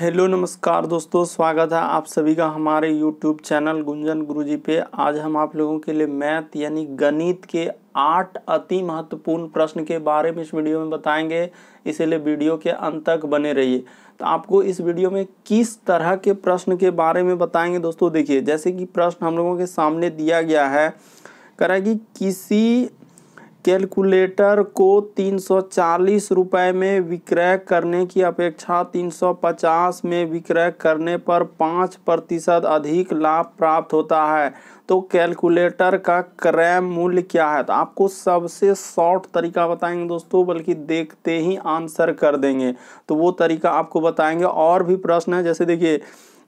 hello नमस्कार दोस्तों स्वागत है आप सभी का हमारे यूट्यूब चैनल गुंजन गुरुजी पे आज हम आप लोगों के लिए मैथ यानी गणित के आठ अति महत्वपूर्ण प्रश्न के बारे में इस वीडियो में बताएंगे इसीलिए वीडियो के अंत तक बने रहिए तो आपको इस वीडियो में किस तरह के प्रश्न के बारे में बताएंगे दोस्तों देखिए जैसे कि प्रश्न हम लोगों के सामने दिया गया है करा कि किसी कैलकुलेटर को तीन सौ चालीस रुपये में विक्रय करने की अपेक्षा तीन सौ पचास में विक्रय करने पर पाँच प्रतिशत अधिक लाभ प्राप्त होता है तो कैलकुलेटर का क्रय मूल्य क्या है तो आपको सबसे शॉर्ट तरीका बताएंगे दोस्तों बल्कि देखते ही आंसर कर देंगे तो वो तरीका आपको बताएंगे और भी प्रश्न है जैसे देखिए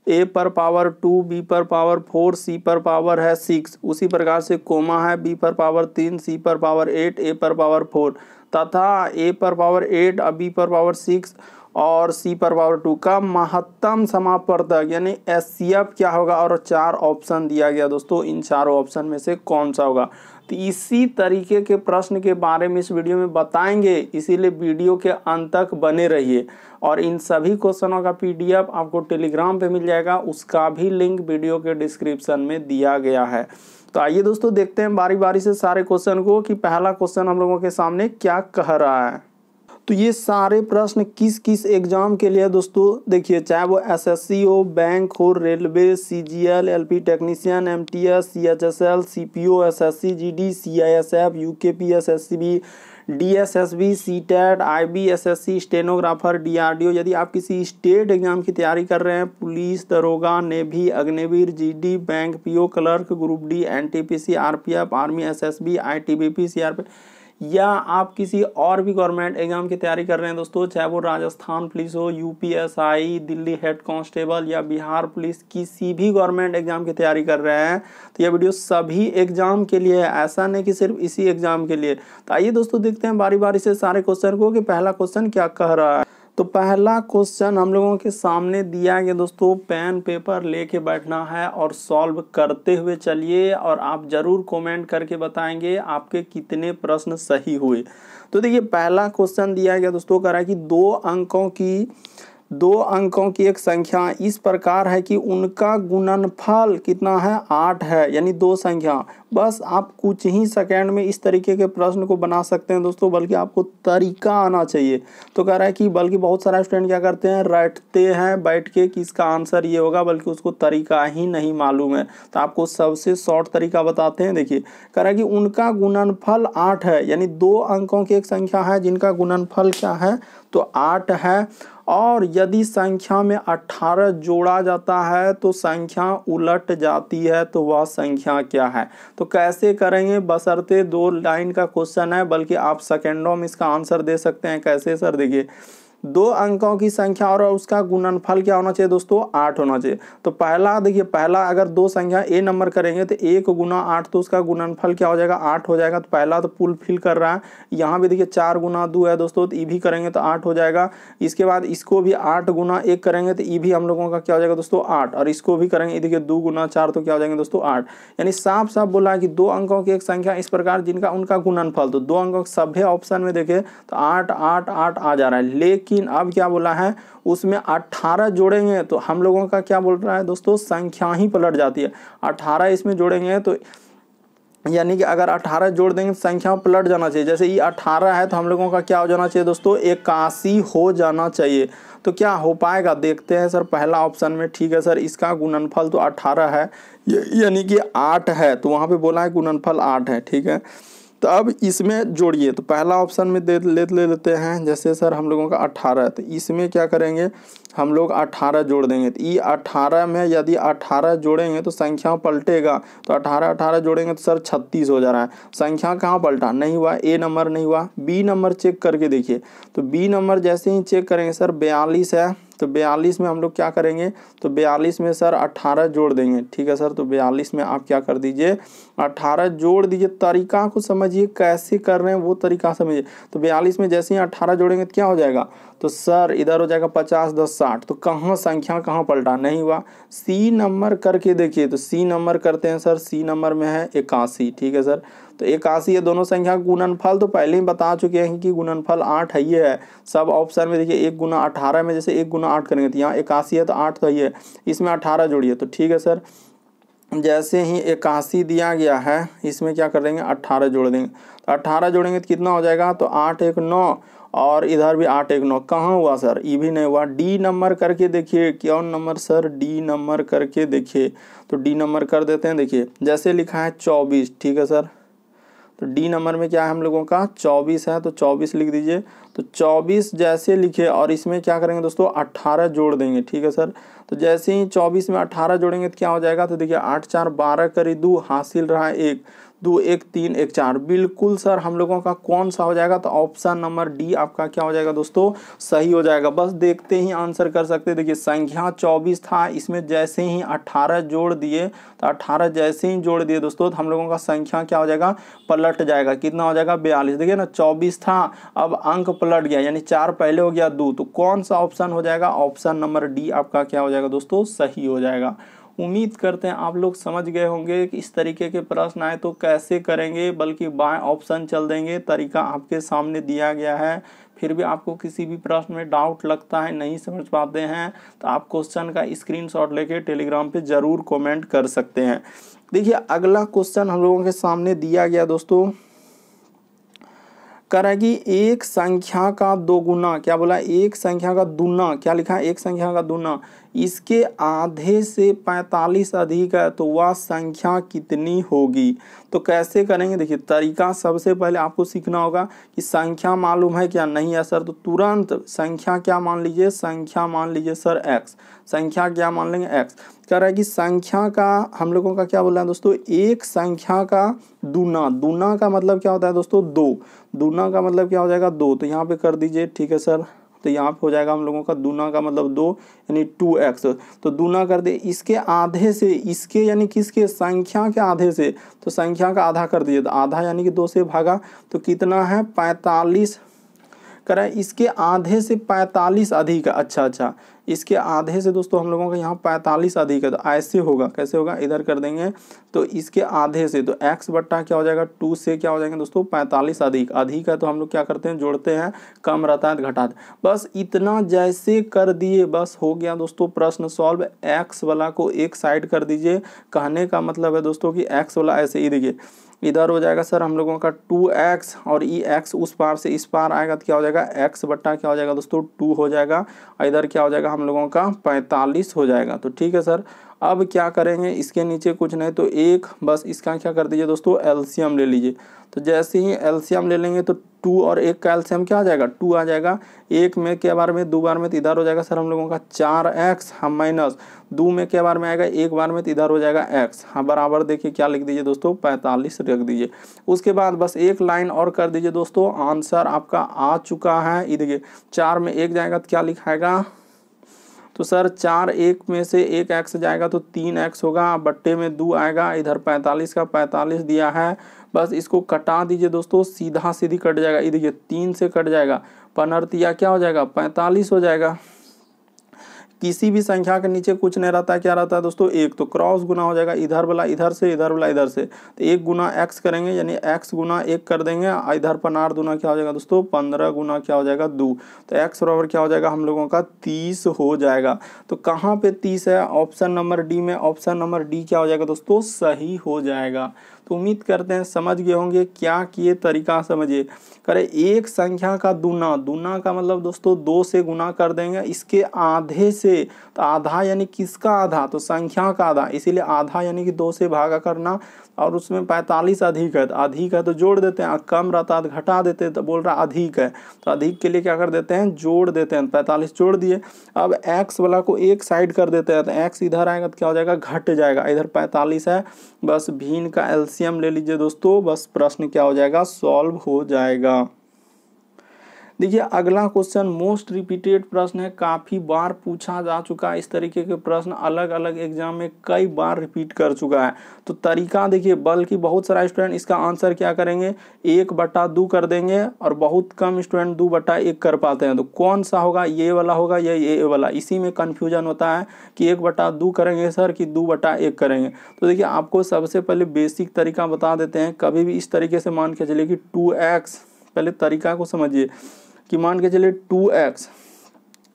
ए पर पावर टू बी पर पावर फोर सी पर पावर है सिक्स उसी प्रकार से कोमा है बी पर पावर तीन सी पर पावर एट ए पर पावर फोर तथा ए पर पावर एट और बी पर पावर सिक्स और सी पर पावर टू का महत्तम समापवर्तक यानी एस क्या होगा और चार ऑप्शन दिया गया दोस्तों इन चारों ऑप्शन में से कौन सा होगा तो इसी तरीके के प्रश्न के बारे में इस वीडियो में बताएंगे इसीलिए वीडियो के अंत तक बने रहिए और इन सभी क्वेश्चनों का पीडीएफ आपको टेलीग्राम पे मिल जाएगा उसका भी लिंक वीडियो के डिस्क्रिप्शन में दिया गया है तो आइए दोस्तों देखते हैं बारी बारी से सारे क्वेश्चन को कि पहला क्वेश्चन हम लोगों के सामने क्या कह रहा है तो ये सारे प्रश्न किस किस एग्जाम के लिए दोस्तों देखिए चाहे वो एसएससी हो बैंक हो railway CGL LP technician MTS CHSL CPO SSC GD CISF UKP SSCB D S S B C TET I B S S C stenographer D R D O यदि आप किसी स्टेट एग्जाम की तैयारी कर रहे हैं police दरोगा navy Agniveer G D bank P O clerk group D N T P C R P F army S S B I T B P C R P या आप किसी और भी गवर्नमेंट एग्ज़ाम की तैयारी कर रहे हैं दोस्तों चाहे वो राजस्थान पुलिस हो यूपीएसआई दिल्ली हेड कांस्टेबल या बिहार पुलिस किसी भी गवर्नमेंट एग्ज़ाम की तैयारी कर रहे हैं तो यह वीडियो सभी एग्ज़ाम के लिए है ऐसा नहीं कि सिर्फ इसी एग्ज़ाम के लिए तो आइए दोस्तों देखते हैं बारी बारी से सारे क्वेश्चन को कि पहला क्वेश्चन क्या कह रहा है तो पहला क्वेश्चन हम लोगों के सामने दिया गया दोस्तों पेन पेपर लेके बैठना है और सॉल्व करते हुए चलिए और आप ज़रूर कमेंट करके बताएंगे आपके कितने प्रश्न सही हुए तो देखिए पहला क्वेश्चन दिया गया दोस्तों कह रहा है कि दो अंकों की दो अंकों की एक संख्या इस प्रकार है कि उनका गुणनफल कितना है आठ है यानी दो संख्या बस आप कुछ ही सेकेंड में इस तरीके के प्रश्न को बना सकते हैं दोस्तों बल्कि आपको तरीका आना चाहिए तो कह रहा है कि बल्कि बहुत सारे स्टूडेंट क्या करते हैं रटते हैं बैठ के कि इसका आंसर ये होगा बल्कि उसको तरीका ही नहीं मालूम है तो आपको सबसे शॉर्ट तरीका बताते हैं देखिए कह रहा है कि उनका गुणनफल आठ है यानी दो अंकों की एक संख्या है जिनका गुणनफल क्या है तो आठ है और यदि संख्या में अठारह जोड़ा जाता है तो संख्या उलट जाती है तो वह संख्या क्या है तो कैसे करेंगे बसरते दो लाइन का क्वेश्चन है बल्कि आप सेकेंडों में इसका आंसर दे सकते हैं कैसे सर देखिए दो अंकों की संख्या और उसका गुणनफल क्या होना चाहिए दोस्तों आठ होना चाहिए तो पहला देखिए पहला अगर दो संख्या ए नंबर करेंगे तो एक गुना आठ तो उसका गुणनफल क्या हो जाएगा आठ हो जाएगा तो पहला तो पुल फिल कर रहा है यहाँ भी देखिए चार गुना दो है दोस्तों तो ई भी करेंगे तो आठ हो जाएगा इसके बाद इसको भी आठ गुना एक करेंगे तो ई भी हम लोगों का क्या हो जाएगा दोस्तों आठ और इसको भी करेंगे देखिए दो गुना चार तो क्या हो जाएंगे दोस्तों आठ यानी साफ साफ बोला है कि दो अंकों की एक संख्या इस प्रकार जिनका उनका गुणनफल तो दो अंकों के सभी ऑप्शन में देखे तो आठ आठ आठ आ जा रहा है लेकिन लेकिन अब क्या बोला है उसमें 18 जोड़ेंगे तो हम लोगों का क्या बोल रहा है दोस्तों संख्या ही पलट जाती है 18 इसमें जोड़ेंगे तो यानी कि अगर 18 जोड़ देंगे तो संख्या पलट जाना चाहिए जैसे ये 18 है तो हम लोगों का क्या हो जाना चाहिए दोस्तों इक्यासी हो जाना चाहिए तो क्या हो पाएगा देखते हैं सर पहला ऑप्शन में ठीक है सर इसका गुणनफल तो 18 है यानी कि 8 है तो वहाँ पे बोला है गुणनफल 8 है ठीक है तो अब इसमें जोड़िए तो पहला ऑप्शन में दे ले, ले लेते हैं जैसे सर हम लोगों का अट्ठारह तो इसमें क्या करेंगे हम लोग अट्ठारह जोड़ देंगे तो ई अट्ठारह में यदि अट्ठारह जोड़ेंगे तो संख्या पलटेगा तो अट्ठारह अट्ठारह जोड़ेंगे तो सर छत्तीस हो जा रहा है संख्या कहाँ पलटा नहीं हुआ ए नंबर नहीं हुआ बी नंबर चेक करके देखिए तो बी नंबर जैसे ही चेक करेंगे सर बयालीस है तो बयालीस में हम लोग क्या करेंगे तो बयालीस में सर अट्ठारह जोड़ देंगे ठीक है सर तो बयालीस में आप क्या कर दीजिए अट्ठारह जोड़ दीजिए तरीका को समझिए कैसे कर रहे हैं वो तरीका समझिए तो बयालीस में जैसे ही अट्ठारह जोड़ेंगे तो क्या हो जाएगा तो सर इधर हो जाएगा पचास दस साठ तो कहाँ संख्या कहाँ पलटा नहीं हुआ सी नंबर करके देखिए तो सी नंबर करते हैं सर सी नंबर में है इक्यासी ठीक है सर तो इक्यासी है दोनों संख्या का गुणनफल तो पहले ही बता चुके हैं कि गुणनफल आठ है ये है सब ऑप्शन में देखिए एक गुना अठारह में जैसे एक गुना आठ करेंगे तो यहाँ इक्यासी है तो आठ तो ये इसमें अठारह जोड़िए तो ठीक है सर जैसे ही इक्यासी दिया गया है इसमें क्या कर देंगे अट्ठारह जोड़ देंगे तो अट्ठारह जोड़ेंगे तो कितना हो जाएगा तो आठ एक नौ और इधर भी आठ एक नौ कहाँ हुआ सर ये भी नहीं हुआ डी नंबर करके देखिए क्यों नंबर सर डी नंबर करके देखिए तो डी नंबर कर देते हैं देखिए जैसे लिखा है चौबीस ठीक है सर तो डी नंबर में क्या है हम लोगों का चौबीस है तो चौबीस लिख दीजिए तो चौबीस जैसे लिखे और इसमें क्या करेंगे दोस्तों अट्ठारह जोड़ देंगे ठीक है सर तो जैसे ही चौबीस में अट्ठारह जोड़ेंगे तो क्या हो जाएगा तो देखिए आठ चार बारह करी दो हासिल रहा एक दो एक तीन एक चार बिल्कुल सर हम लोगों का कौन सा हो जाएगा तो ऑप्शन नंबर डी आपका क्या हो जाएगा दोस्तों सही हो जाएगा बस देखते ही आंसर कर सकते देखिए संख्या चौबीस था इसमें जैसे ही अठारह जोड़ दिए तो अठारह जैसे ही जोड़ दिए दोस्तों तो हम लोगों का संख्या क्या हो जाएगा पलट जाएगा कितना हो जाएगा बयालीस देखिए ना चौबीस था अब अंक पलट गया यानी चार पहले हो गया दो तो कौन सा ऑप्शन हो जाएगा ऑप्शन नंबर डी आपका क्या हो जाएगा दोस्तों सही हो जाएगा उम्मीद करते हैं आप लोग समझ गए होंगे कि इस तरीके के प्रश्न आए तो कैसे करेंगे बल्कि बाएं ऑप्शन चल देंगे तरीका आपके सामने दिया गया है फिर भी आपको किसी भी प्रश्न में डाउट लगता है नहीं समझ पाते हैं तो आप क्वेश्चन का स्क्रीनशॉट लेके टेलीग्राम पे ज़रूर कमेंट कर सकते हैं देखिए अगला क्वेश्चन हम लोगों के सामने दिया गया दोस्तों कह रहा है कि एक संख्या का दो गुना क्या बोला एक संख्या का दुना क्या लिखा है एक संख्या का दुना इसके आधे से पैंतालीस अधिक है तो वह संख्या कितनी होगी तो कैसे करेंगे देखिए तरीका सबसे पहले आपको सीखना होगा कि संख्या मालूम है क्या नहीं है सर तो तुरंत संख्या क्या मान लीजिए संख्या मान लीजिए सर एक्स संख्या क्या मान लेंगे एक्स कह रहा है कि संख्या का हम लोगों का क्या बोला है दोस्तों एक संख्या का दुना दुना का मतलब क्या होता है दोस्तों दो दूना का मतलब क्या हो जाएगा दो तो यहाँ पे कर दीजिए ठीक है सर तो यहाँ पे हो जाएगा हम लोगों का दूना का मतलब दो यानी टू एक्स तो दूना कर दे इसके आधे से इसके यानी किसके संख्या के आधे से तो संख्या का आधा कर दीजिए तो आधा यानी कि दो से भागा तो कितना है पैंतालीस करें इसके आधे से पैंतालीस अधिक अच्छा अच्छा इसके आधे से दोस्तों हम लोगों का यहाँ पैंतालीस अधिक है तो ऐसे होगा कैसे होगा इधर कर देंगे तो इसके आधे से तो एक्स बट्टा क्या हो जाएगा टू से क्या हो जाएंगे दोस्तों पैंतालीस अधिक अधिक है तो हम लोग क्या करते हैं जोड़ते हैं कम रहता है तो घटाते बस इतना जैसे कर दिए बस हो गया दोस्तों प्रश्न सॉल्व एक्स वाला को एक साइड कर दीजिए कहने का मतलब है दोस्तों कि एक्स वाला ऐसे ही देखिए इधर हो जाएगा सर हम लोगों का टू एक्स और ई एक्स उस पार से इस पार आएगा तो क्या हो जाएगा एक्स बट्टा क्या हो जाएगा दोस्तों टू हो जाएगा इधर क्या हो जाएगा हम लोगों का पैंतालीस हो जाएगा तो ठीक है सर अब क्या करेंगे इसके नीचे कुछ नहीं तो एक बस इसका क्या कर दीजिए दोस्तों एल्शियम ले लीजिए तो जैसे ही एल्शियम ले लेंगे तो टू और एक का एल्शियम क्या आ जाएगा टू आ जाएगा एक में के बार में दो बार में तो इधर हो जाएगा सर हम लोगों का चार एक्स हाँ माइनस दो में के बार में आएगा एक बार में तो इधर हो जाएगा एक्स हाँ बराबर देखिए क्या लिख दीजिए दोस्तों पैंतालीस रख दीजिए उसके बाद बस एक लाइन और कर दीजिए दोस्तों आंसर आपका आ चुका है इधर चार में एक जाएगा तो क्या लिखाएगा तो सर चार एक में से एक एक्स जाएगा तो तीन एक्स होगा बट्टे में दो आएगा इधर पैंतालीस का पैंतालीस दिया है बस इसको कटा दीजिए दोस्तों सीधा सीधी कट जाएगा ये देखिए तीन से कट जाएगा पनर्तिया क्या हो जाएगा पैंतालीस हो जाएगा किसी भी संख्या के नीचे कुछ नहीं रहता है क्या रहता है दोस्तों एक तो क्रॉस गुना हो जाएगा इधर वाला इधर से इधर वाला इधर से तो एक गुना एक्स करेंगे यानी एक्स गुना एक कर देंगे इधर पर नार दुना क्या हो जाएगा दोस्तों पंद्रह गुना क्या हो जाएगा दो तो एक्स बराबर क्या हो जाएगा हम लोगों का तीस हो जाएगा तो कहाँ पे तीस है ऑप्शन नंबर डी में ऑप्शन नंबर डी क्या हो जाएगा दोस्तों सही हो जाएगा तो उम्मीद करते हैं समझ गए होंगे क्या किए तरीका समझिए करे एक संख्या का दूना दूना का मतलब दोस्तों दो से गुना कर देंगे इसके आधे से तो आधा यानी किसका आधा तो संख्या का आधा इसीलिए आधा यानी कि दो से भागा करना और उसमें पैंतालीस अधिक है तो अधिक है तो जोड़ देते हैं कम रहता तो घटा देते हैं तो बोल रहा अधिक है तो अधिक के लिए क्या कर देते हैं जोड़ देते हैं पैंतालीस जोड़ दिए अब एक्स वाला को एक साइड कर देते हैं तो एक्स इधर आएगा तो क्या हो जाएगा घट जाएगा इधर पैंतालीस है बस भीन का एल्सियम ले लीजिए दोस्तों बस प्रश्न क्या हो जाएगा सॉल्व हो जाएगा देखिए अगला क्वेश्चन मोस्ट रिपीटेड प्रश्न है काफ़ी बार पूछा जा चुका है इस तरीके के प्रश्न अलग अलग एग्जाम में कई बार रिपीट कर चुका है तो तरीका देखिए बल्कि बहुत सारा स्टूडेंट इसका आंसर क्या करेंगे एक बटा दो कर देंगे और बहुत कम स्टूडेंट दो बटा एक कर पाते हैं तो कौन सा होगा ये वाला होगा या ये वाला इसी में कन्फ्यूजन होता है कि एक बटा दो करेंगे सर कि दो बटा एक करेंगे तो देखिए आपको सबसे पहले बेसिक तरीका बता देते हैं कभी भी इस तरीके से मान के चलिए कि टू एक्स पहले तरीका को समझिए कि मान के चलिए टू एक्स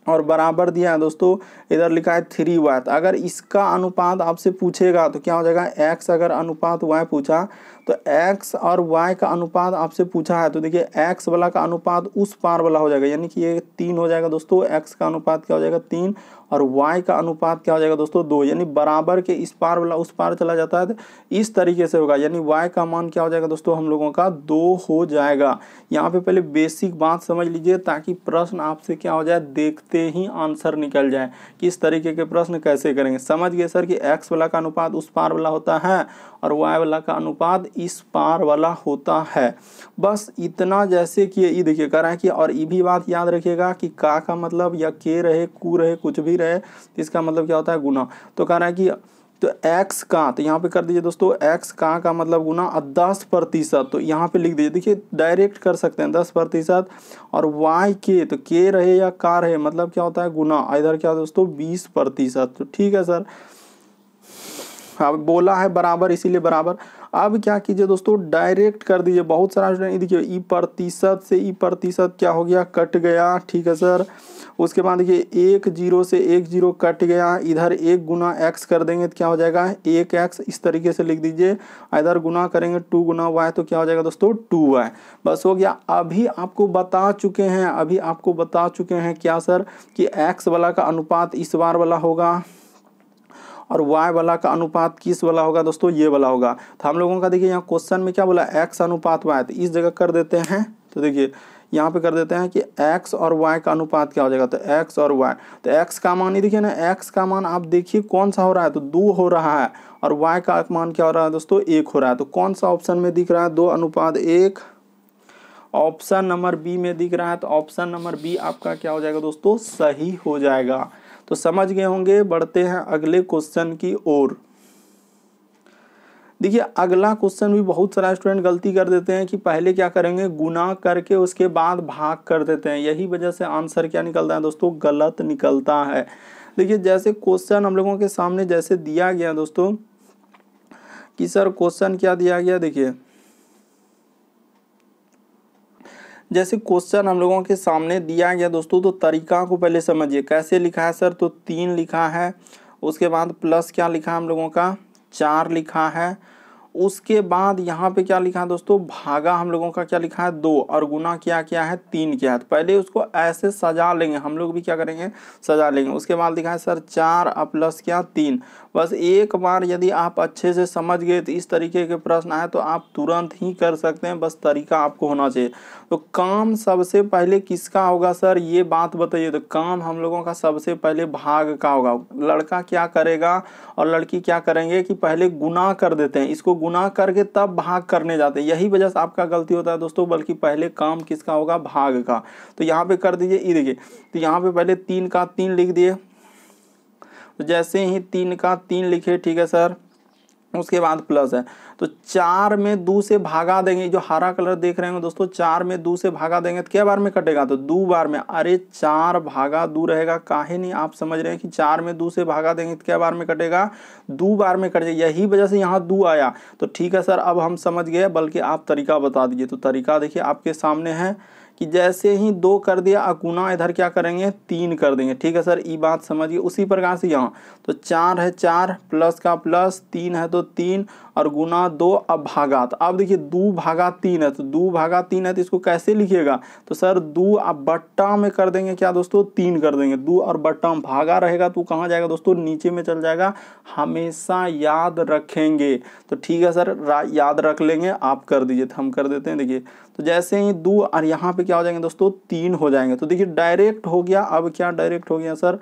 और बराबर दिया है दोस्तों इधर लिखा है थ्री वाई अगर इसका अनुपात आपसे पूछेगा तो क्या हो जाएगा एक्स अगर अनुपात वाई पूछा तो एक्स और वाई का अनुपात आपसे पूछा है तो देखिए एक्स वाला का अनुपात उस पार वाला हो जाएगा यानी कि ये तीन हो जाएगा दोस्तों एक्स का अनुपात क्या हो जाएगा तीन और y का अनुपात क्या हो जाएगा दोस्तों दो यानी बराबर के इस पार वाला उस पार चला जाता है तो इस तरीके से होगा यानी y का मान क्या हो जाएगा दोस्तों हम लोगों का दो हो जाएगा यहाँ पे पहले बेसिक बात समझ लीजिए ताकि प्रश्न आपसे क्या हो जाए देखते ही आंसर निकल जाए कि इस तरीके के प्रश्न कैसे करेंगे समझ गए सर कि एक्स वाला का अनुपात उस पार वाला होता है और y वाला का अनुपात इस पार वाला होता है बस इतना जैसे कि ये देखिए कर रहा है कि और ये भी बात याद रखिएगा कि का का मतलब या के रहे कू रहे कुछ भी रहे इसका मतलब क्या होता है गुना तो कह रहा है कि तो x का तो यहाँ पे कर दीजिए दोस्तों x का का मतलब गुना दस प्रतिशत तो यहाँ पे लिख दीजिए देखिए डायरेक्ट कर सकते हैं दस प्रतिशत और y के तो k रहे या का रहे मतलब क्या होता है गुना इधर क्या दोस्तों बीस प्रतिशत तो ठीक है सर अब बोला है बराबर इसीलिए बराबर अब क्या कीजिए दोस्तों डायरेक्ट कर दीजिए बहुत सारा स्टूडेंट देखिए ई प्रतिशत से ई प्रतिशत क्या हो गया कट गया ठीक है सर उसके बाद देखिए एक जीरो से एक जीरो कट गया इधर एक गुना एक्स कर देंगे तो क्या हो जाएगा एक एक्स इस तरीके से लिख दीजिए इधर गुना करेंगे टू गुना वाई तो क्या हो जाएगा दोस्तों टू वाई बस हो गया अभी आपको बता चुके हैं अभी आपको बता चुके हैं क्या सर कि एक्स वाला का अनुपात इस बार वाला होगा और वाई वाला का अनुपात किस वाला होगा दोस्तों ये वाला होगा तो हम लोगों का देखिए यहाँ क्वेश्चन में क्या बोला एक्स अनुपात वाई तो इस जगह कर देते हैं तो देखिए यहाँ पे कर देते हैं कि x और y का अनुपात क्या हो जाएगा तो x और y तो x का मान ही देखिए ना x का मान आप देखिए कौन सा हो रहा है तो दो हो रहा है और y का मान क्या हो रहा है दोस्तों एक हो रहा है तो कौन सा ऑप्शन में दिख रहा है दो अनुपात एक ऑप्शन नंबर बी में दिख रहा है तो ऑप्शन नंबर बी आपका क्या हो जाएगा दोस्तों सही हो जाएगा तो समझ गए होंगे बढ़ते हैं अगले क्वेश्चन की ओर देखिए अगला क्वेश्चन भी बहुत सारा स्टूडेंट गलती कर देते हैं कि पहले क्या करेंगे गुना करके उसके बाद भाग कर देते हैं यही वजह से आंसर क्या निकलता है दोस्तों गलत निकलता है देखिए जैसे क्वेश्चन हम लोगों के सामने जैसे दिया गया दोस्तों कि सर क्वेश्चन क्या दिया गया देखिए जैसे क्वेश्चन हम लोगों के सामने दिया गया दोस्तों तो तरीका को पहले समझिए कैसे लिखा है सर तो तीन लिखा है उसके बाद प्लस क्या लिखा है हम लोगों का चार लिखा है उसके बाद यहाँ पे क्या लिखा है दोस्तों भागा हम लोगों का क्या लिखा है दो और गुना क्या क्या है तीन क्या है तो पहले उसको ऐसे सजा लेंगे हम लोग भी क्या करेंगे सजा लेंगे उसके बाद लिखा है सर चार और प्लस क्या तीन बस एक बार यदि आप अच्छे से समझ गए तो इस तरीके के प्रश्न आए तो आप तुरंत ही कर सकते हैं बस तरीका आपको होना चाहिए तो काम सबसे पहले किसका होगा सर ये बात बताइए तो काम हम लोगों का सबसे पहले भाग का होगा लड़का क्या करेगा और लड़की क्या करेंगे कि पहले गुना कर देते हैं इसको गुना करके तब भाग करने जाते हैं यही वजह से आपका गलती होता है दोस्तों बल्कि पहले काम किसका होगा भाग का तो यहाँ पे कर दीजिए ई देखिए तो यहाँ पे पहले तीन का तीन लिख दिए तो जैसे ही तीन का तीन लिखे ठीक है सर उसके बाद प्लस है तो चार में दो से भागा देंगे जो हरा कलर देख रहे हैं दोस्तों चार में दो से भागा देंगे तो क्या बार में कटेगा तो दो बार में अरे चार भागा दो रहेगा काहे नहीं आप समझ रहे हैं कि चार में दो से भागा देंगे तो क्या बार में कटेगा दो बार में कट जाएगा यही वजह से यहाँ दो आया तो ठीक है सर अब हम समझ गए बल्कि आप तरीका बता दीजिए तो तरीका देखिए आपके सामने है कि जैसे ही दो कर दिया अकुना इधर क्या करेंगे तीन कर देंगे ठीक है सर ये बात समझिए उसी प्रकार से यहाँ तो चार है चार प्लस का प्लस तीन है तो तीन और गुना दो अब भागात अब देखिए दो भागा तीन है तो दो भागा तीन है तो इसको कैसे लिखिएगा तो सर दो अब बट्टा में कर देंगे क्या दोस्तों तीन कर देंगे दो और बट्टा में भागा रहेगा तो कहाँ जाएगा दोस्तों नीचे में चल जाएगा हमेशा याद रखेंगे तो ठीक है सर याद रख लेंगे आप कर दीजिए तो हम कर देते हैं देखिए तो जैसे ही दो और यहाँ पे क्या हो जाएंगे दोस्तों तीन हो जाएंगे तो देखिए डायरेक्ट हो गया अब क्या डायरेक्ट हो गया सर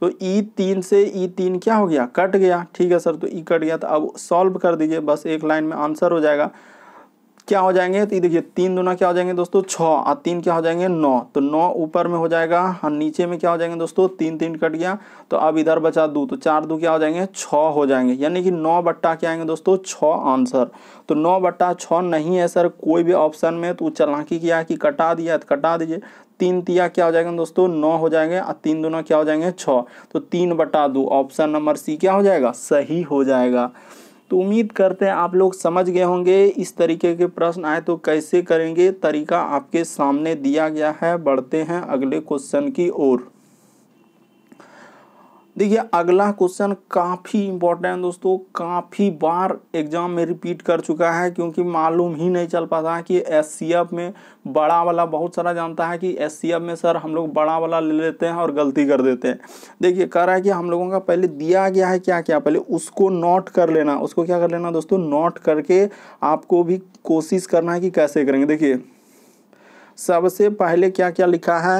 तो ई e तीन से ई e तीन क्या हो गया कट गया ठीक है सर तो ई e कट गया तो अब सॉल्व कर दीजिए बस एक लाइन में आंसर हो जाएगा क्या हो जाएंगे तो ये देखिए तीन दुना क्या हो जाएंगे दोस्तों छः और तीन क्या हो जाएंगे नौ तो नौ ऊपर में हो जाएगा और हाँ, नीचे में क्या हो जाएंगे दोस्तों तीन तीन कट गया तो अब इधर बचा दो तो चार दो क्या हो जाएंगे छः हो जाएंगे यानी कि नौ बट्टा क्या आएंगे दोस्तों छः आंसर तो नौ बट्टा छः नहीं है सर कोई भी ऑप्शन में तो चलाकी किया कि कटा दिया तो कटा दीजिए तीन तिया क्या हो जाएगा दोस्तों नौ हो जाएंगे और तीन दोनों क्या हो जाएंगे छः तो तीन बटा दो ऑप्शन नंबर सी क्या हो जाएगा सही हो जाएगा तो उम्मीद करते हैं आप लोग समझ गए होंगे इस तरीके के प्रश्न आए तो कैसे करेंगे तरीका आपके सामने दिया गया है बढ़ते हैं अगले क्वेश्चन की ओर देखिए अगला क्वेश्चन काफ़ी इंपॉर्टेंट दोस्तों काफ़ी बार एग्जाम में रिपीट कर चुका है क्योंकि मालूम ही नहीं चल पाता कि एस में बड़ा वाला बहुत सारा जानता है कि एस में सर हम लोग बड़ा वाला ले लेते हैं और गलती कर देते हैं देखिए कह रहा है कि हम लोगों का पहले दिया गया है क्या क्या पहले उसको नोट कर लेना उसको क्या कर लेना दोस्तों नोट करके आपको भी कोशिश करना है कि कैसे करेंगे देखिए सबसे पहले क्या क्या लिखा है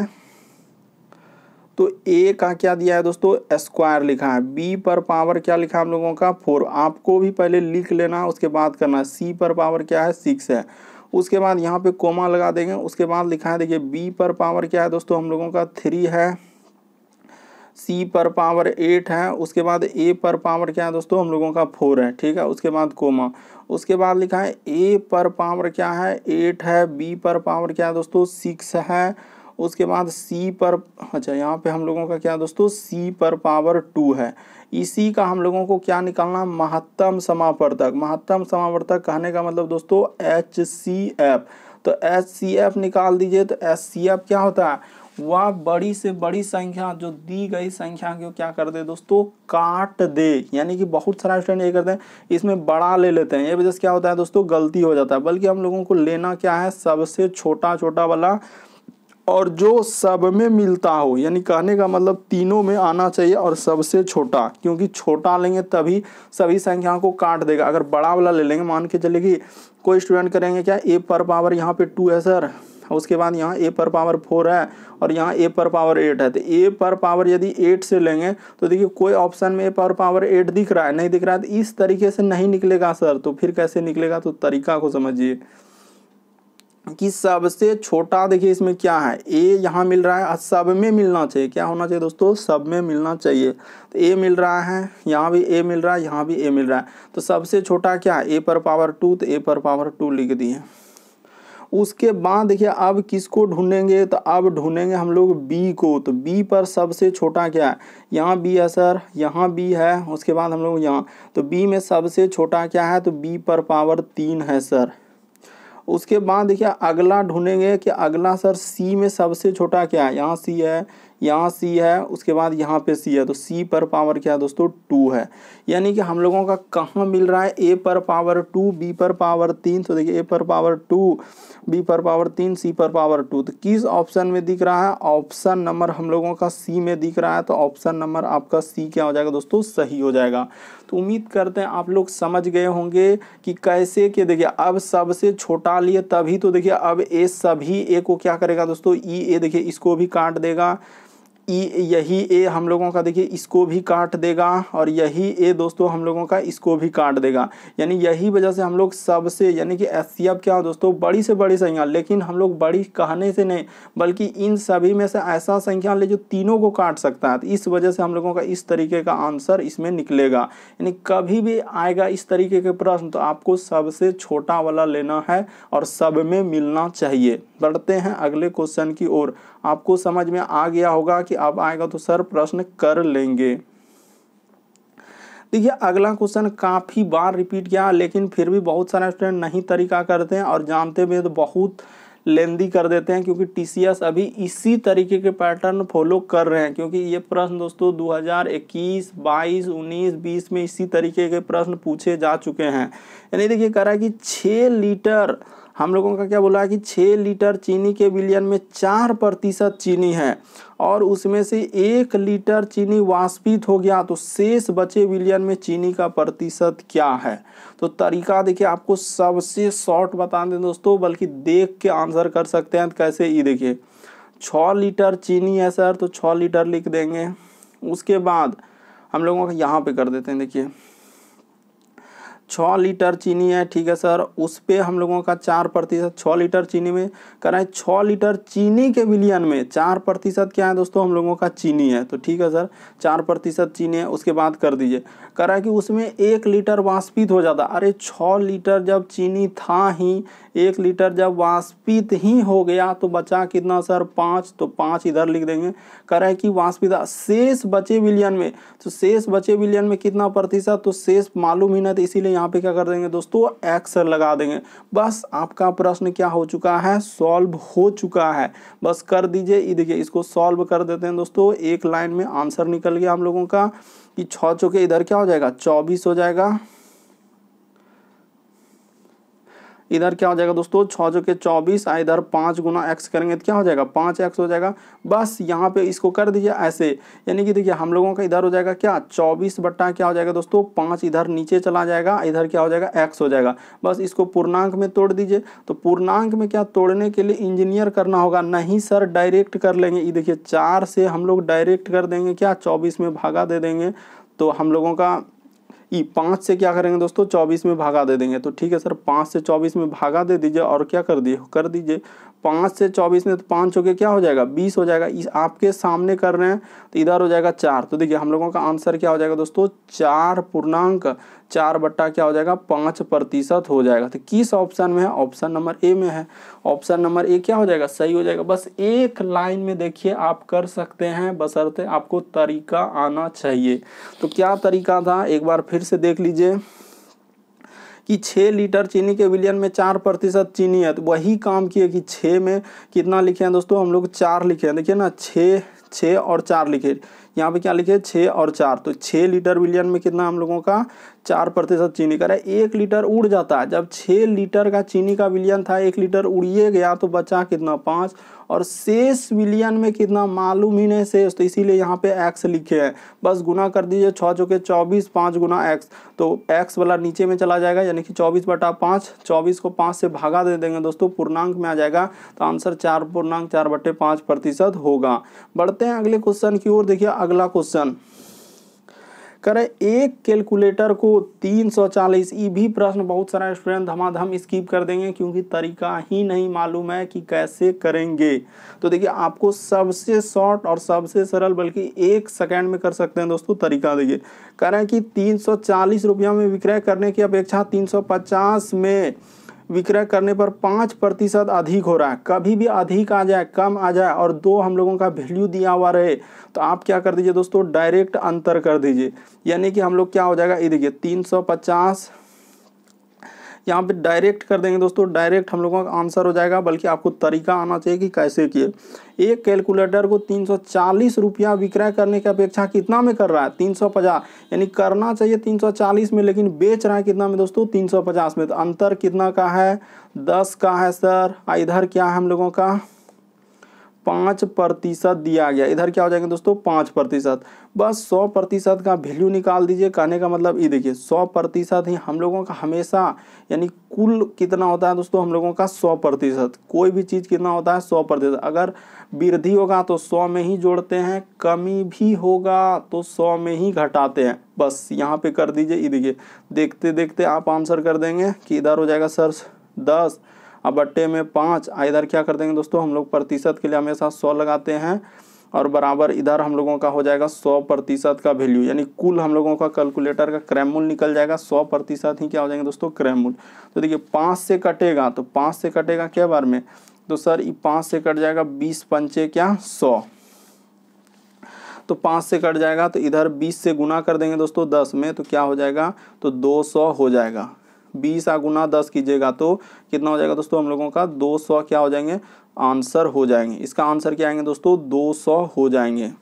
तो ए का क्या दिया है दोस्तों स्क्वायर लिखा है बी पर पावर क्या लिखा हम लोगों का फोर आपको भी पहले लिख लेना उसके बाद करना सी पर पावर क्या है सिक्स है उसके बाद यहाँ पे कोमा लगा देंगे उसके बाद लिखा है देखिए बी पर पावर क्या है दोस्तों हम लोगों का थ्री है सी पर पावर एट है उसके बाद ए पर पावर क्या है दोस्तों हम लोगों का फोर है ठीक है उसके बाद कोमा उसके बाद लिखा है ए पर पावर क्या है एट है बी पर पावर क्या है दोस्तों सिक्स है उसके बाद सी पर अच्छा यहाँ पे हम लोगों का क्या दोस्तों सी पर पावर टू है इसी का हम लोगों को क्या निकालना महत्तम समावर्तक महत्तम समावर्तक कहने का मतलब दोस्तों एच सी एफ तो एच सी एफ निकाल दीजिए तो एच सी एफ क्या होता है वह बड़ी से बड़ी संख्या जो दी गई संख्या को क्या कर दे दोस्तों काट दे यानी कि बहुत सारा स्टूडेंट ये करते हैं इसमें बड़ा ले लेते हैं ये वजह से क्या होता है दोस्तों गलती हो जाता है बल्कि हम लोगों को लेना क्या है सबसे छोटा छोटा वाला और जो सब में मिलता हो यानी कहने का मतलब तीनों में आना चाहिए और सबसे छोटा क्योंकि छोटा लेंगे तभी सभी संख्याओं को काट देगा अगर बड़ा वाला ले लेंगे मान के चलेगी कि कोई स्टूडेंट करेंगे क्या ए पर पावर यहाँ पे टू है सर उसके बाद यहाँ ए पर पावर फोर है और यहाँ ए पर पावर एट है तो ए पर पावर यदि एट से लेंगे तो देखिए कोई ऑप्शन में ए पर पावर एट दिख रहा है नहीं दिख रहा है तो इस तरीके से नहीं निकलेगा सर तो फिर कैसे निकलेगा तो तरीका को समझिए कि सबसे छोटा देखिए इसमें क्या है ए यहाँ मिल रहा है सब में मिलना चाहिए क्या होना चाहिए दोस्तों सब में मिलना चाहिए तो ए मिल रहा है यहाँ भी ए मिल रहा है यहाँ भी ए मिल रहा है तो सबसे छोटा क्या है ए पर पावर टू तो ए पर पावर टू लिख दिए उसके बाद देखिए अब किसको ढूंढेंगे तो अब ढूंढेंगे हम लोग बी को तो बी पर सबसे छोटा क्या है यहाँ बी है सर यहाँ बी है उसके बाद हम लोग यहाँ तो बी में सबसे छोटा क्या है तो बी पर पावर तीन है सर उसके बाद देखिए अगला ढूंढेंगे कि अगला सर सी में सबसे छोटा क्या है यहाँ सी है यहाँ सी है उसके बाद यहाँ पे सी है तो सी पर पावर क्या है दोस्तों टू है यानी कि हम लोगों का कहाँ मिल रहा है ए पर पावर टू बी पर पावर तीन तो देखिए ए पर पावर टू बी पर पावर तीन सी पर पावर टू तो किस ऑप्शन में दिख रहा है ऑप्शन नंबर हम लोगों का सी में दिख रहा है तो ऑप्शन नंबर आपका सी क्या हो जाएगा दोस्तों सही हो जाएगा तो उम्मीद करते हैं आप लोग समझ गए होंगे कि कैसे के देखिए अब सबसे छोटा लिए तभी तो देखिए अब ए सभी ए को क्या करेगा दोस्तों ई e, ए देखिए इसको भी काट देगा यही ए हम लोगों का देखिए इसको भी काट देगा और यही ए दोस्तों हम लोगों का इसको भी काट देगा यानी यही वजह से हम लोग सबसे यानी कि एस एफ क्या दोस्तों बड़ी से बड़ी संख्या लेकिन हम लोग बड़ी कहने से नहीं बल्कि इन सभी में से ऐसा संख्या ले जो तीनों को काट सकता है तो इस वजह से हम लोगों का इस तरीके का आंसर इसमें निकलेगा यानी कभी भी आएगा इस तरीके के प्रश्न तो आपको सबसे छोटा वाला लेना है और सब में मिलना चाहिए बढ़ते हैं अगले क्वेश्चन की ओर आपको समझ में आ गया होगा कि अब आएगा तो सर प्रश्न कर लेंगे देखिए अगला क्वेश्चन काफ़ी बार रिपीट किया लेकिन फिर भी बहुत सारे स्टूडेंट नहीं तरीका करते हैं और जानते हुए तो बहुत लेंदी कर देते हैं क्योंकि टीसीएस अभी इसी तरीके के पैटर्न फॉलो कर रहे हैं क्योंकि ये प्रश्न दोस्तों 2021, 22, 19, 20 में इसी तरीके के प्रश्न पूछे जा चुके हैं यानी देखिए कह रहा है कि छः लीटर हम लोगों का क्या बोला है कि छः लीटर चीनी के बिलियन में चार प्रतिशत चीनी है और उसमें से एक लीटर चीनी वाष्पित हो गया तो शेष बचे बिलियन में चीनी का प्रतिशत क्या है तो तरीका देखिए आपको सबसे शॉर्ट बता दें दोस्तों बल्कि देख के आंसर कर सकते हैं तो कैसे ये देखिए छः लीटर चीनी है सर तो छः लीटर लिख देंगे उसके बाद हम लोगों का यहाँ पे कर देते हैं देखिए छः लीटर चीनी है ठीक है सर उस पर हम लोगों का चार प्रतिशत छः लीटर चीनी में कराएं छः लीटर चीनी के विलियन में चार प्रतिशत क्या है दोस्तों हम लोगों का चीनी है तो ठीक है सर चार प्रतिशत चीनी है उसके बाद कर दीजिए करा कि उसमें एक लीटर वाष्पित हो जाता अरे छः लीटर जब चीनी था ही एक लीटर जब वाष्पित ही हो गया तो बचा कितना सर पाँच तो पाँच इधर लिख देंगे करा कि वाष्पित शेष बचे विलियन में तो शेष बचे विलियन में कितना प्रतिशत तो शेष मालूम ही नहीं तो इसीलिए यहाँ पे क्या कर देंगे दोस्तों एक्स लगा देंगे बस आपका प्रश्न क्या हो चुका है सॉल्व हो चुका है बस कर दीजिए ये देखिए इसको सॉल्व कर देते हैं दोस्तों एक लाइन में आंसर निकल गया हम लोगों का कि छः चौके इधर क्या हो जाएगा चौबीस हो जाएगा इधर क्या हो जाएगा दोस्तों छः जो के चौबीस इधर पाँच गुना एक्स करेंगे तो क्या हो जाएगा पाँच एक्स हो जाएगा बस यहाँ पे इसको कर दीजिए ऐसे यानी कि देखिए हम लोगों का इधर हो जाएगा क्या चौबीस बट्टा क्या हो जाएगा दोस्तों पाँच इधर नीचे चला जाएगा इधर क्या हो जाएगा एक्स हो जाएगा बस इसको पूर्णांक में तोड़ दीजिए तो पूर्णांक में क्या तोड़ने के लिए इंजीनियर करना होगा नहीं सर डायरेक्ट कर लेंगे ये देखिए चार से हम लोग डायरेक्ट कर देंगे क्या चौबीस में भागा दे देंगे तो हम लोगों का ई पाँच से क्या करेंगे दोस्तों चौबीस में भागा दे देंगे तो ठीक है सर पाँच से चौबीस में भागा दे दीजिए और क्या कर दिए कर दीजिए पाँच से चौबीस में तो पाँच हो गया क्या हो जाएगा बीस हो जाएगा इस आपके सामने कर रहे हैं तो इधर हो जाएगा चार तो देखिए हम लोगों का आंसर क्या हो जाएगा दोस्तों चार पूर्णांक चार बट्टा क्या हो जाएगा पाँच प्रतिशत हो जाएगा तो किस ऑप्शन में है ऑप्शन नंबर ए में है ऑप्शन नंबर ए क्या हो जाएगा सही हो जाएगा बस एक लाइन में देखिए आप कर सकते हैं बसरते आपको तरीका आना चाहिए तो क्या तरीका था एक बार फिर से देख लीजिए कि छः लीटर चीनी के विलियन में चार प्रतिशत चीनी है तो वही काम किए कि छः में कितना लिखे हैं दोस्तों हम लोग चार लिखे हैं देखिए ना छः छः और चार लिखे यहाँ पे क्या लिखे छः और चार तो छः लीटर विलियन में कितना हम लोगों का चार प्रतिशत चीनी का एक लीटर उड़ जाता है जब छः लीटर का चीनी का विलियन था एक लीटर उड़िए गया तो बचा कितना पाँच और शेष विलियन में कितना मालूम ही नहीं शेष तो इसीलिए यहाँ पे एक्स लिखे हैं बस गुना कर दीजिए छः चौके चौबीस पाँच गुना एक्स तो एक्स वाला नीचे में चला जाएगा यानी कि चौबीस बटा पाँच चौबीस को पाँच से भागा दे देंगे दोस्तों पूर्णांक में आ जाएगा तो आंसर चार पूर्णांक चार बटे पाँच प्रतिशत होगा बढ़ते हैं अगले क्वेश्चन की ओर देखिए अगला क्वेश्चन कह रहे एक कैलकुलेटर को तीन सौ चालीस ये भी प्रश्न बहुत सारा स्टूडेंट धमाधम स्कीप कर देंगे क्योंकि तरीका ही नहीं मालूम है कि कैसे करेंगे तो देखिए आपको सबसे शॉर्ट और सबसे सरल बल्कि एक सेकेंड में कर सकते हैं दोस्तों तरीका देखिए कह रहे हैं कि तीन सौ चालीस रुपया में विक्रय करने की अपेक्षा तीन सौ पचास में विक्रय करने पर पाँच प्रतिशत अधिक हो रहा है कभी भी अधिक आ जाए कम आ जाए और दो हम लोगों का वैल्यू दिया हुआ रहे तो आप क्या कर दीजिए दोस्तों डायरेक्ट अंतर कर दीजिए यानी कि हम लोग क्या हो जाएगा ये देखिए तीन सौ पचास यहाँ पे डायरेक्ट कर देंगे दोस्तों डायरेक्ट हम लोगों का आंसर हो जाएगा बल्कि आपको तरीका आना चाहिए कि कैसे किए एक कैलकुलेटर को तीन सौ चालीस रुपया विक्रय करने की अपेक्षा कितना में कर रहा है तीन सौ पचास यानी करना चाहिए तीन सौ चालीस में लेकिन बेच रहा है कितना में दोस्तों तीन सौ पचास में तो अंतर कितना का है दस का है सर इधर क्या है हम लोगों का पाँच प्रतिशत दिया गया इधर क्या हो जाएगा दोस्तों पाँच प्रतिशत बस सौ प्रतिशत का वैल्यू निकाल दीजिए कहने का मतलब ये देखिए सौ प्रतिशत ही हम लोगों का हमेशा यानी कुल कितना होता है दोस्तों हम लोगों का सौ प्रतिशत कोई भी चीज़ कितना होता है सौ प्रतिशत अगर वृद्धि होगा तो सौ में ही जोड़ते हैं कमी भी होगा तो सौ में ही घटाते हैं बस यहाँ पे कर दीजिए ये देखिए देखते देखते आप आंसर कर देंगे कि इधर हो जाएगा सर दस अब बट्टे में पाँच इधर क्या कर देंगे दोस्तों हम लोग प्रतिशत के लिए हमेशा सौ लगाते हैं और बराबर इधर हम लोगों का हो जाएगा सौ प्रतिशत का वैल्यू यानी कुल हम लोगों का कैलकुलेटर का क्रैमूल निकल जाएगा सौ प्रतिशत ही क्या हो जाएंगे दोस्तों क्रैमूल तो देखिए पाँच से कटेगा तो पाँच से कटेगा क्या बार में तो सर ये पाँच से कट जाएगा बीस पंचे क्या सौ तो पाँच से कट जाएगा तो इधर बीस से गुना कर देंगे दोस्तों दस में तो क्या हो जाएगा तो दो सौ हो जाएगा बीस गुना दस कीजिएगा तो कितना हो जाएगा दोस्तों हम लोगों का दो सौ क्या हो जाएंगे आंसर हो जाएंगे इसका आंसर क्या आएंगे दोस्तों दो सौ हो जाएंगे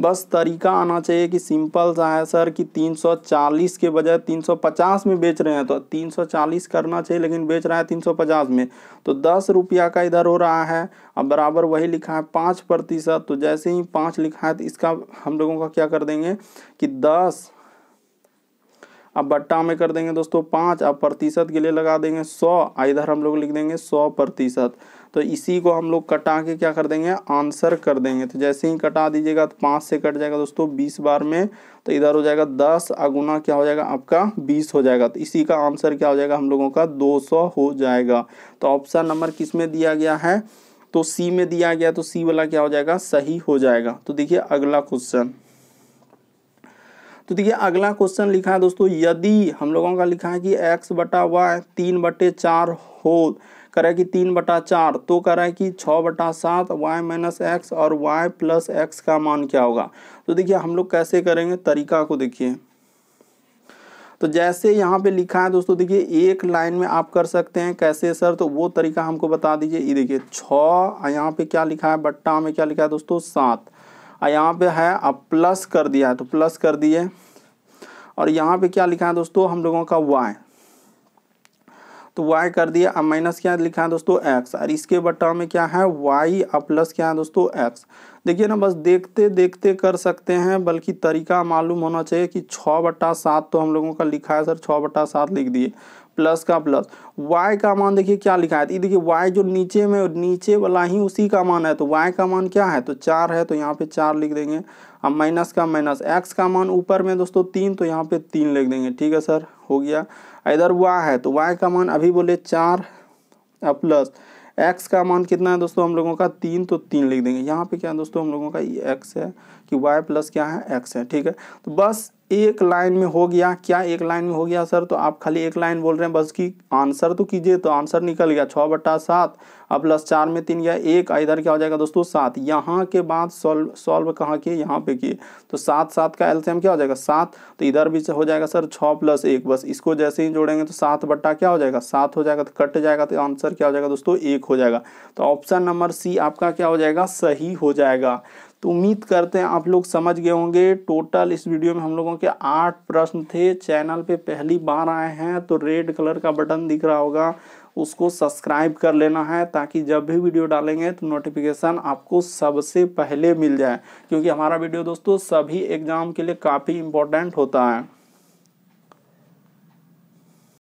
बस तरीका आना चाहिए कि सिंपल सा है सर कि 340 के बजाय 350 में बेच रहे हैं तो 340 करना चाहिए लेकिन बेच रहा है 350 में तो दस रुपया का इधर हो रहा है अब बराबर वही लिखा है पाँच प्रतिशत तो जैसे ही पाँच लिखा है तो इसका हम लोगों का क्या कर देंगे कि दस अब बट्टा में कर देंगे दोस्तों पाँच अब प्रतिशत के लिए लगा देंगे सौ इधर हम लोग लिख देंगे सौ प्रतिशत तो इसी को हम लोग कटा के क्या कर देंगे आंसर कर देंगे तो जैसे ही कटा दीजिएगा तो पाँच से कट जाएगा दोस्तों बीस बार में तो इधर हो जाएगा दस अगुना क्या हो जाएगा आपका बीस हो जाएगा तो इसी का आंसर क्या हो जाएगा हम लोगों का दो सौ हो जाएगा तो ऑप्शन नंबर किस में दिया गया है तो सी में दिया गया तो सी वाला क्या हो जाएगा सही हो जाएगा तो देखिए अगला क्वेश्चन तो देखिए अगला क्वेश्चन लिखा है दोस्तों यदि हम लोगों का लिखा है कि एक्स बटा वाई तीन बटे चार हो कह रहा है कि तीन बटा चार तो कह रहा है कि छः बटा सात वाई माइनस एक्स और वाई प्लस एक्स का मान क्या होगा तो देखिए हम लोग कैसे करेंगे तरीका को देखिए तो जैसे यहाँ पे लिखा है दोस्तों देखिए एक लाइन में आप कर सकते हैं कैसे सर तो वो तरीका हमको बता दीजिए ये देखिए छः यहाँ पे क्या लिखा है बट्टा में क्या लिखा है दोस्तों सात यहाँ पे है अब प्लस कर दिया है तो प्लस कर दिए और यहाँ पे क्या लिखा है दोस्तों हम लोगों का वाई तो वाई कर दिया अब माइनस क्या लिखा है दोस्तों एक्स और इसके बटा में क्या है वाई अब प्लस क्या है दोस्तों एक्स देखिए ना बस देखते देखते कर सकते हैं बल्कि तरीका मालूम होना चाहिए कि छः बटा सात तो हम लोगों का लिखा है सर छः बटा सात लिख दिए प्लस का प्लस y का मान देखिए क्या लिखा है देखिए y जो नीचे में नीचे वाला ही उसी का मान है तो y का मान क्या है तो चार है तो यहाँ पे चार लिख देंगे अब माइनस का माइनस x का मान ऊपर में दोस्तों तीन तो यहाँ पे तीन लिख देंगे ठीक है सर हो गया इधर y है तो y का मान अभी बोले चार अब प्लस एक्स का मान कितना है दोस्तों हम लोगों का तीन तो तीन लिख देंगे यहाँ पे क्या है दोस्तों हम लोगों का ये एक्स है कि वाई प्लस क्या है एक्स है ठीक है तो बस एक लाइन में हो गया क्या एक लाइन में हो गया सर तो आप खाली एक लाइन बोल रहे हैं बस कि आंसर तो कीजिए तो आंसर निकल गया छः बट्टा सात अब प्लस चार में तीन गया एक इधर क्या हो जाएगा दोस्तों सात यहाँ के बाद सॉल्व सॉल्व कहाँ किए यहाँ पे किए तो सात सात का एल्सियम क्या हो जाएगा सात तो इधर भी हो जाएगा सर छः प्लस एक बस इसको जैसे ही जोड़ेंगे तो सात बट्टा क्या हो जाएगा सात हो जाएगा तो कट जाएगा तो आंसर क्या हो जाएगा दोस्तों एक हो जाएगा तो ऑप्शन नंबर सी आपका क्या हो जाएगा सही हो जाएगा तो उम्मीद करते हैं आप लोग समझ गए होंगे टोटल इस वीडियो में हम लोगों के आठ प्रश्न थे चैनल पे पहली बार आए हैं तो रेड कलर का बटन दिख रहा होगा उसको सब्सक्राइब कर लेना है ताकि जब भी वीडियो डालेंगे तो नोटिफिकेशन आपको सबसे पहले मिल जाए क्योंकि हमारा वीडियो दोस्तों सभी एग्ज़ाम के लिए काफ़ी इंपॉर्टेंट होता है